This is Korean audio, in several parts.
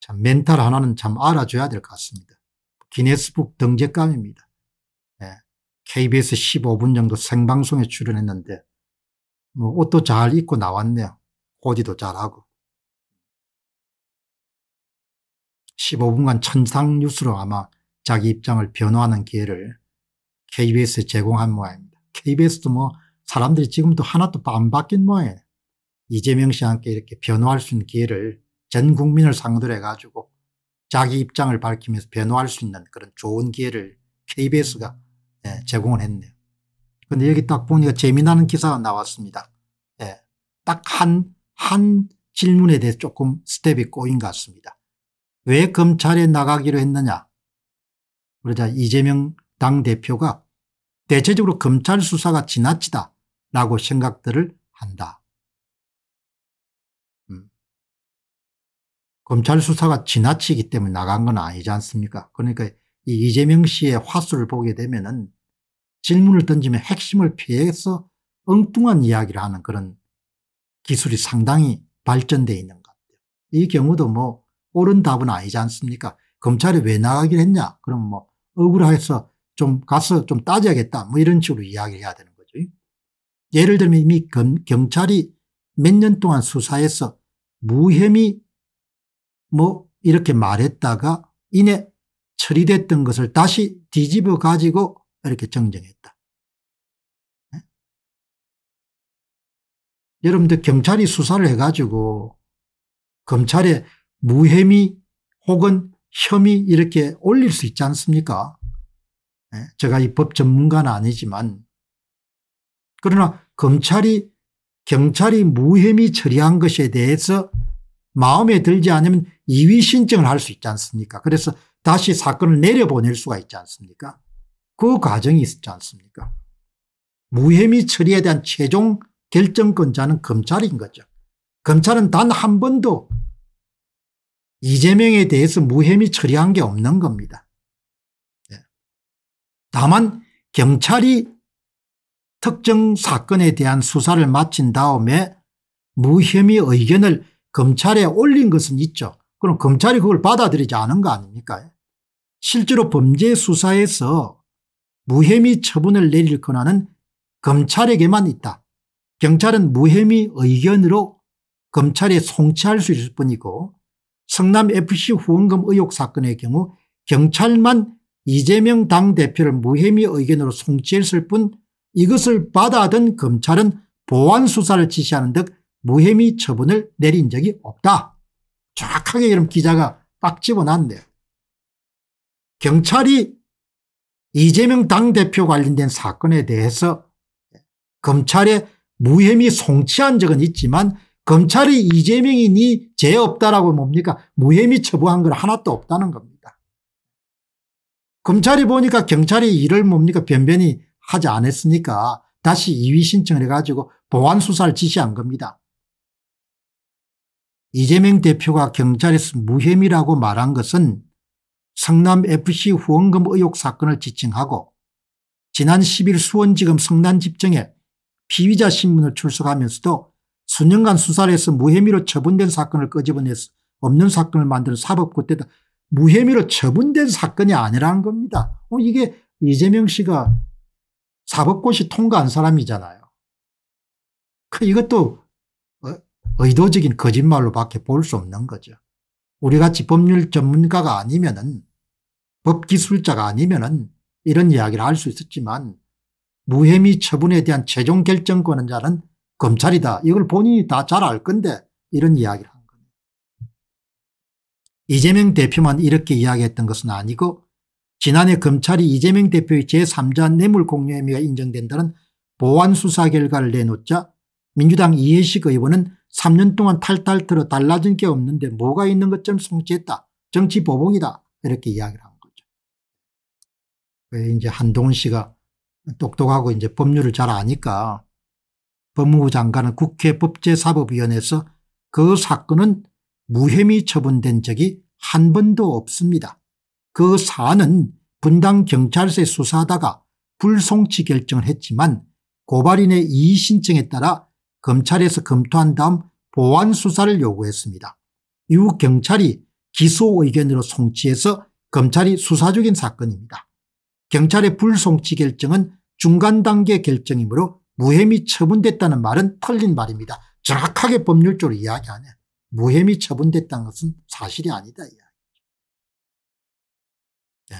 참 멘탈 하나는 참 알아줘야 될 것 같습니다. 기네스북 등재감입니다. 예. KBS 15분 정도 생방송에 출연했는데 뭐 옷도 잘 입고 나왔네요. 꼬디도 잘하고. 15분간 천상 뉴스로 아마 자기 입장을 변호하는 기회를 KBS에 제공한 모양입니다. KBS도 뭐 사람들이 지금도 하나도 안 바뀐 모양이에요. 이재명 씨와 함께 이렇게 변호할 수 있는 기회를 전 국민을 상대로 해가지고 자기 입장을 밝히면서 변호할 수 있는 그런 좋은 기회를 KBS가 예, 제공을 했네요. 근데 여기 딱 보니까 재미나는 기사가 나왔습니다. 예, 딱한, 한 질문에 대해 조금 스텝이 꼬인 것 같습니다. 왜 검찰에 나가기로 했느냐. 그러자 이재명 당대표가 대체적으로 검찰 수사가 지나치다라고 생각들을 한다. 검찰 수사가 지나치기 때문에 나간 건 아니지 않습니까? 그러니까 이 이재명 씨의 화수를 보게 되면은 질문을 던지면 핵심을 피해서 엉뚱한 이야기를 하는 그런 기술이 상당히 발전돼 있는 것 같아요. 이 경우도 뭐 옳은 답은 아니지 않습니까? 검찰이 왜나가기 했냐? 그럼 뭐 억울해서 좀 가서 좀 따져야겠다. 뭐 이런 식으로 이야기를 해야 되는 거죠. 예를 들면 이미 검, 경찰이 몇 년 동안 수사해서 무혐의 뭐 이렇게 말했다가 이내 처리됐던 것을 다시 뒤집어 가지고 이렇게 정정했다. 네? 여러분들 경찰이 수사를 해가지고 검찰에 무혐의 혹은 혐의 이렇게 올릴 수 있지 않습니까? 네? 제가 이 법 전문가는 아니지만 그러나 검찰이 경찰이 무혐의 처리한 것에 대해서 마음에 들지 않으면 이위 신청을 할 수 있지 않습니까? 그래서 다시 사건을 내려보낼 수가 있지 않습니까? 그 과정이 있지 않습니까? 무혐의 처리에 대한 최종 결정권자는 검찰인 거죠. 검찰은 단 한 번도 이재명에 대해서 무혐의 처리한 게 없는 겁니다. 예. 다만 경찰이 특정 사건에 대한 수사를 마친 다음에 무혐의 의견을 검찰에 올린 것은 있죠. 그럼 검찰이 그걸 받아들이지 않은 거 아닙니까? 실제로 범죄 수사에서 무혐의 처분을 내릴 권한은 검찰에게만 있다. 경찰은 무혐의 의견으로 검찰에 송치할 수 있을 뿐이고 성남FC 후원금 의혹 사건의 경우 경찰만 이재명 당대표를 무혐의 의견으로 송치했을 뿐 이것을 받아든 검찰은 보완 수사를 지시하는 등 무혐의 처분을 내린 적이 없다. 정확하게 이런 기자가 딱집어놨네 경찰이 이재명 당대표 관련된 사건에 대해서 검찰에 무혐의 송치한 적은 있지만 검찰이 이재명이니 죄 없다라고 뭡니까 무혐의 처분한 건 하나도 없다는 겁니다. 검찰이 보니까 경찰이 일을 뭡니까 변변히 하지 않았으니까 다시 이위 신청을 해가지고 보완 수사를 지시한 겁니다. 이재명 대표가 경찰에서 무혐의라고 말한 것은 성남FC 후원금 의혹 사건을 지칭하고 지난 10일 수원지검 성남집정에 피의자 신문을 출석하면서도 수년간 수사를 해서 무혐의로 처분된 사건을 끄집어내서 없는 사건을 만드는 사법고때다 무혐의로 처분된 사건이 아니라는 겁니다. 어, 이게 이재명 씨가 사법고시 통과한 사람이잖아요. 그 이것도 의도적인 거짓말로밖에 볼 수 없는 거죠. 우리같이 법률 전문가가 아니면 은 법기술자가 아니면 은 이런 이야기를 할 수 있었지만 무혐의 처분에 대한 최종 결정권은 자는 검찰이다. 이걸 본인이 다 잘 알 건데 이런 이야기를 한 겁니다. 이재명 대표만 이렇게 이야기했던 것은 아니고 지난해 검찰이 이재명 대표의 제3자 뇌물공여 혐의가 인정된다는 보완수사 결과를 내놓자 민주당 이해식 의원은 3년 동안 탈탈 털어 달라진 게 없는데 뭐가 있는 것처럼 성취했다 정치 보복이다. 이렇게 이야기를 한 거죠. 왜 이제 한동훈 씨가 똑똑하고 이제 법률을 잘 아니까 법무부 장관은 국회 법제사법위원회에서 그 사건은 무혐의 처분된 적이 한 번도 없습니다. 그 사안은 분당 경찰서 에 수사하다가 불송치 결정을 했지만 고발인의 이의신청에 따라 검찰에서 검토한 다음 보완 수사를 요구했습니다. 이후 경찰이 기소 의견으로 송치해서 검찰이 수사 중인 사건입니다. 경찰의 불송치 결정은 중간 단계 결정이므로 무혐의 처분됐다는 말은 틀린 말입니다. 정확하게 법률적으로 이야기하네. 무혐의 처분됐다는 것은 사실이 아니다. 네.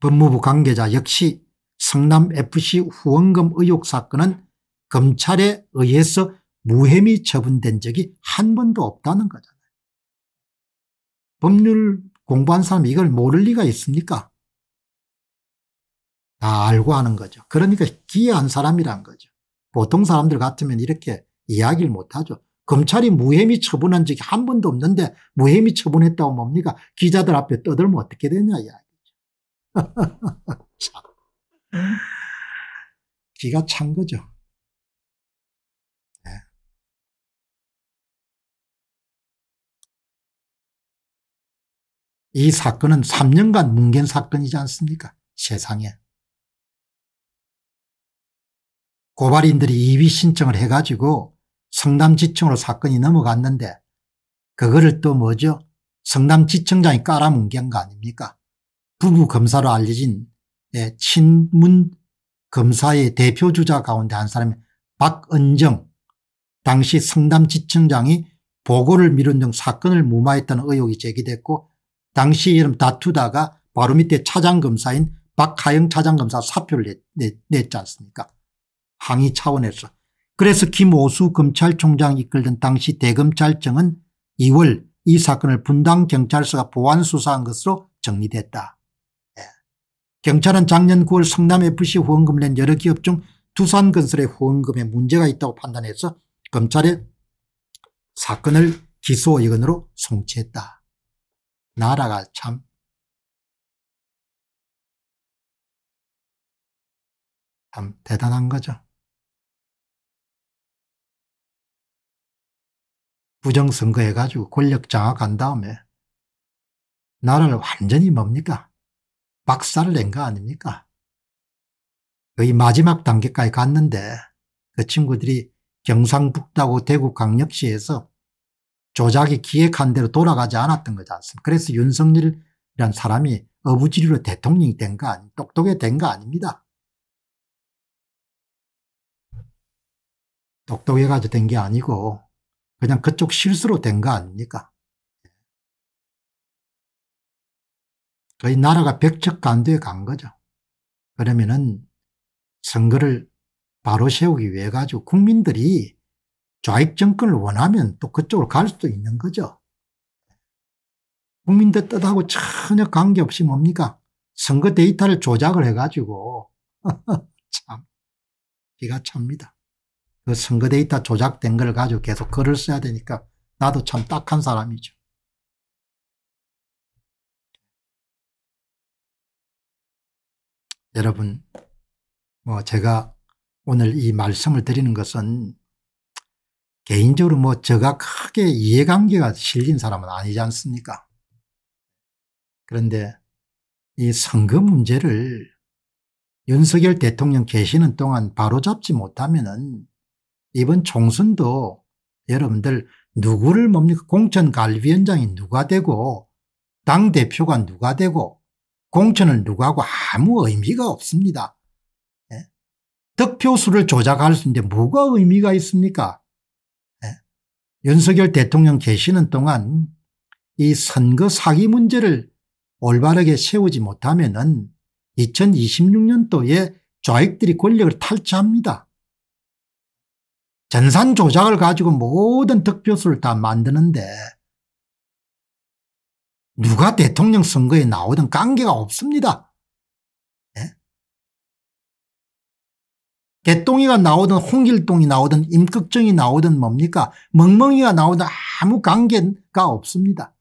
법무부 관계자 역시 성남FC 후원금 의혹 사건은 검찰에 의해서 무혐의 처분된 적이 한 번도 없다는 거잖아요. 법률 공부한 사람이 이걸 모를 리가 있습니까? 다 알고 하는 거죠. 그러니까 기이한 사람이란 거죠. 보통 사람들 같으면 이렇게 이야기를 못하죠. 검찰이 무혐의 처분한 적이 한 번도 없는데 무혐의 처분했다고 뭡니까? 기자들 앞에 떠들면 어떻게 되냐 이야기죠. 기가 찬 거죠. 네. 이 사건은 3년간 뭉갠 사건이지 않습니까? 세상에. 고발인들이 이위 신청을 해가지고 성남지청으로 사건이 넘어갔는데 그거를 또 뭐죠? 성남지청장이 깔아뭉갠 거 아닙니까? 부부 검사로 알려진 네, 친문 검사의 대표 주자 가운데 한 사람이 박은정 당시 성담지청장이 보고를 미룬 등 사건을 무마했다는 의혹이 제기됐고 당시 이름 다투다가 바로 밑에 차장검사인 박하영 차장검사 사표를 냈, 냈지 않습니까 항의 차원에서 그래서 김오수 검찰총장이 이끌던 당시 대검찰청은 2월 이 사건을 분당경찰서가 보완수사한 것으로 정리됐다. 경찰은 작년 9월 성남FC 후원금을 낸 여러 기업 중 두산건설의 후원금에 문제가 있다고 판단해서 검찰에 사건을 기소 의견으로 송치했다. 나라가 참 참 대단한 거죠. 부정선거 해가지고 권력 장악한 다음에 나라를 완전히 뭡니까 박살을 낸거 아닙니까? 거의 마지막 단계까지 갔는데 그 친구들이 경상북도하고 대구 강력시에서 조작이 기획한 대로 돌아가지 않았던 거지 않습니까? 그래서 윤석열이란 사람이 어부지리로 대통령이 된 거 아니, 똑똑해 된 거 아닙니다. 똑똑해가지고 된 게 아니고 그냥 그쪽 실수로 된 거 아닙니까? 저희 나라가 백척간도에 간 거죠. 그러면은 선거를 바로 세우기 위해 가지고 국민들이 좌익 정권을 원하면 또 그쪽으로 갈 수도 있는 거죠. 국민들 뜻하고 전혀 관계없이 뭡니까? 선거 데이터를 조작을 해가지고 참 기가 찹니다. 그 선거 데이터 조작된 걸 가지고 계속 글을 써야 되니까 나도 참 딱한 사람이죠. 여러분, 뭐 제가 오늘 이 말씀을 드리는 것은 개인적으로 뭐 제가 크게 이해관계가 실린 사람은 아니지 않습니까? 그런데 이 선거 문제를 윤석열 대통령 계시는 동안 바로잡지 못하면은 이번 총선도 여러분들 누구를 뭡니까 공천관리위원장이 누가 되고 당대표가 누가 되고 공천은 누구하고 아무 의미가 없습니다. 예? 득표수를 조작할 수 있는데 뭐가 의미가 있습니까? 예? 윤석열 대통령 계시는 동안 이 선거 사기 문제를 올바르게 세우지 못하면 은 2026년도에 좌익들이 권력을 탈취합니다. 전산 조작을 가지고 모든 득표수를 다 만드는데 누가 대통령 선거에 나오든 관계가 없습니다. 네? 개똥이가 나오든 홍길동이 나오든 임꺽정이 나오든 뭡니까 멍멍이가 나오든 아무 관계가 없습니다.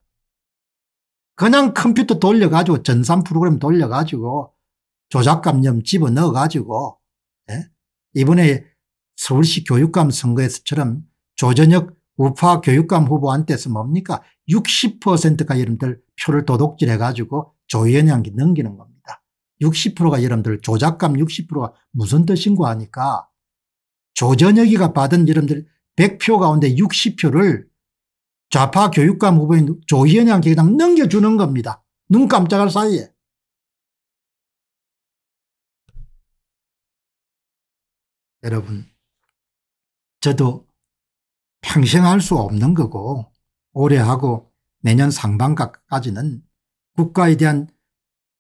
그냥 컴퓨터 돌려가지고 전산 프로그램 돌려가지고 조작감염 집어넣어가지고 네? 이번에 서울시 교육감 선거에서처럼 조전혁 우파 교육감 후보한테서 뭡니까 60%가 여러분들 표를 도둑질해 가지고 조의원에게 넘기는 겁니다. 60%가 여러분들 조작감 60%가 무슨 뜻인고 하니까 조전혁이가 받은 여러분들 100표 가운데 60표를 좌파 교육감 후보인 조희연에게 그냥 넘겨주는 겁니다. 눈 깜짝할 사이에. 여러분 저도 평생 할 수 없는 거고 오래 하고 내년 상반기까지는 국가에 대한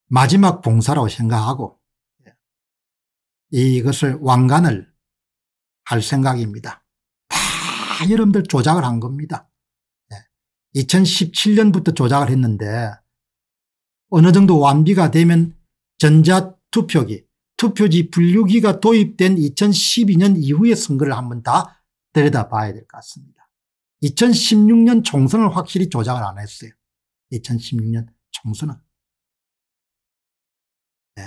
마지막 봉사라고 생각하고 이것을 왕관을 할 생각입니다. 다 여러분들 조작을 한 겁니다. 2017년부터 예. 조작을 했는데 어느 정도 완비가 되면 전자투표기 투표지 분류기가 도입된 2012년 이후의 선거를 한번 다 들여다봐야 될 것 같습니다. 2016년 총선을 확실히 조작을 안 했어요. 2016년 총선은. 네.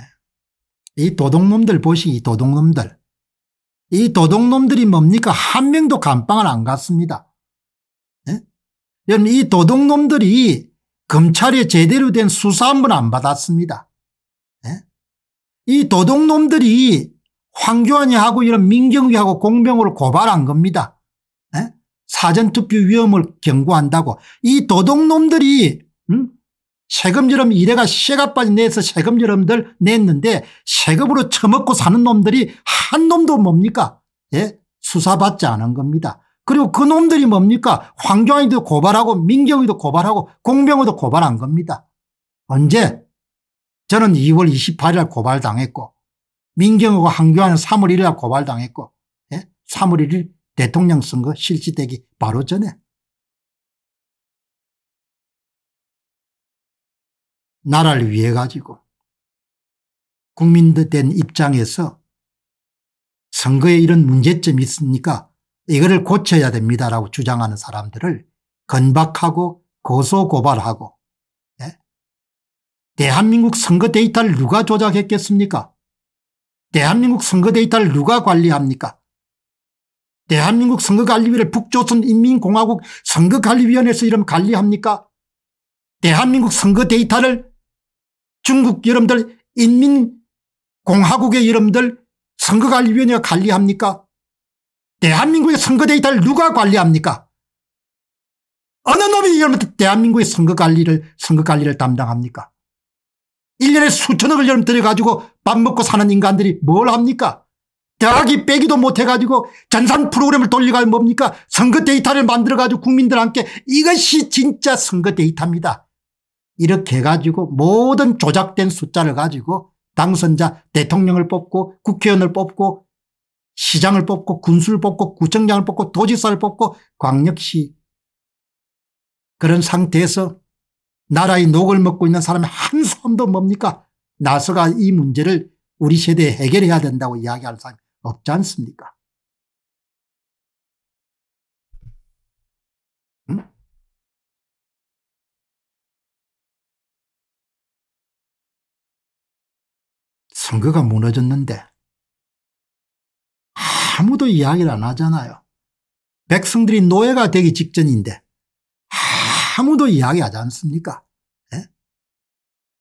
이 도둑놈들 보시기 도둑놈들. 이 도둑놈들이 뭡니까? 한 명도 감방을 안 갔습니다. 네? 여러분 이 도둑놈들이 검찰에 제대로 된 수사 한번 안 받았습니다. 네? 이 도둑놈들이 황교안이하고 이런 민경위하고 공명으로 고발한 겁니다. 사전투표 위험을 경고한다고 이 도둑놈들이 음? 세금 여름 이래가 쇠가빠지 내서 세금 여름들 냈는데 세금으로 처먹고 사는 놈들이 한 놈도 뭡니까 예? 수사받지 않은 겁니다. 그리고 그 놈들이 뭡니까 황교안이도 고발하고 민경이도 고발하고 공병호도 고발한 겁니다. 언제 저는 2월 28일 날 고발당했고 민경호가 황교안은 3월 1일 날 고발당했고 예? 3월 1일 대통령 선거 실시되기 바로 전에 나라를 위해 가지고 국민된 들 입장에서 선거에 이런 문제점이 있습니까 이거를 고쳐야 됩니다라고 주장하는 사람들을 건박하고 고소고발하고 예? 대한민국 선거 데이터를 누가 조작했겠습니까 대한민국 선거 데이터를 누가 관리합니까 대한민국 선거관리위를 북조선 인민공화국 선거관리위원회에서 이름 관리합니까 대한민국 선거 데이터를 중국 여러분들 인민공화국의 여러분들 선거관리위원회가 관리합니까 대한민국의 선거 데이터를 누가 관리합니까 어느 놈이 여러분들 대한민국의 선거관리를 선거관리를 담당합니까 1년에 수천억을 여러분 들여가지고 밥 먹고 사는 인간들이 뭘 합니까 대학이 빼기도 못해가지고 전산 프로그램을 돌려가 뭡니까 선거 데이터를 만들어가지고 국민들한테 이것이 진짜 선거 데이터입니다. 이렇게 해가지고 모든 조작된 숫자를 가지고 당선자 대통령을 뽑고 국회의원을 뽑고 시장을 뽑고 군수를 뽑고 구청장을 뽑고 도지사를 뽑고 광역시 그런 상태에서 나라의 녹을 먹고 있는 사람이 한 사람도 뭡니까 나서가 이 문제를 우리 세대에 해결해야 된다고 이야기하는 사람이 없지 않습니까? 응? 선거가 무너졌는데 아무도 이야기를 안 하잖아요. 백성들이 노예가 되기 직전인데 아무도 이야기하지 않습니까? 네,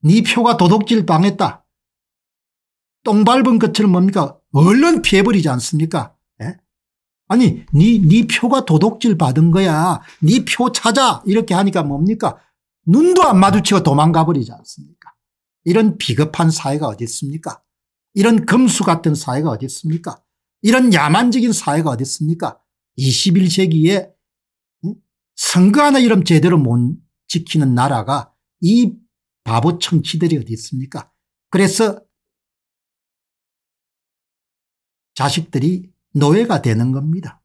네 표가 도둑질 당했다. 똥 밟은 것처럼 뭡니까? 얼른 피해버리지 않습니까? 예? 아니 네, 네 표가 도둑질 받은 거야. 네표 찾아 이렇게 하니까 뭡니까? 눈도 안 마주치고 도망가 버리지 않습니까? 이런 비겁한 사회가 어디 있습니까? 이런 금수 같은 사회가 어디 있습니까? 이런 야만적인 사회가 어디 있습니까? 21세기에 선거 하나 이름 제대로 못 지키는 나라가 이 바보 청치들이 어디 있습니까? 그래서 자식들이 노예가 되는 겁니다.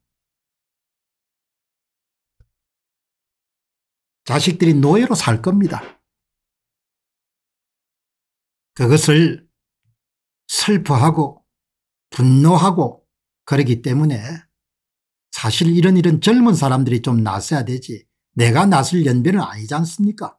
자식들이 노예로 살 겁니다. 그것을 슬퍼하고 분노하고 그러기 때문에 사실 이런 일은 젊은 사람들이 좀 나서야 되지 내가 나설 연변은 아니지 않습니까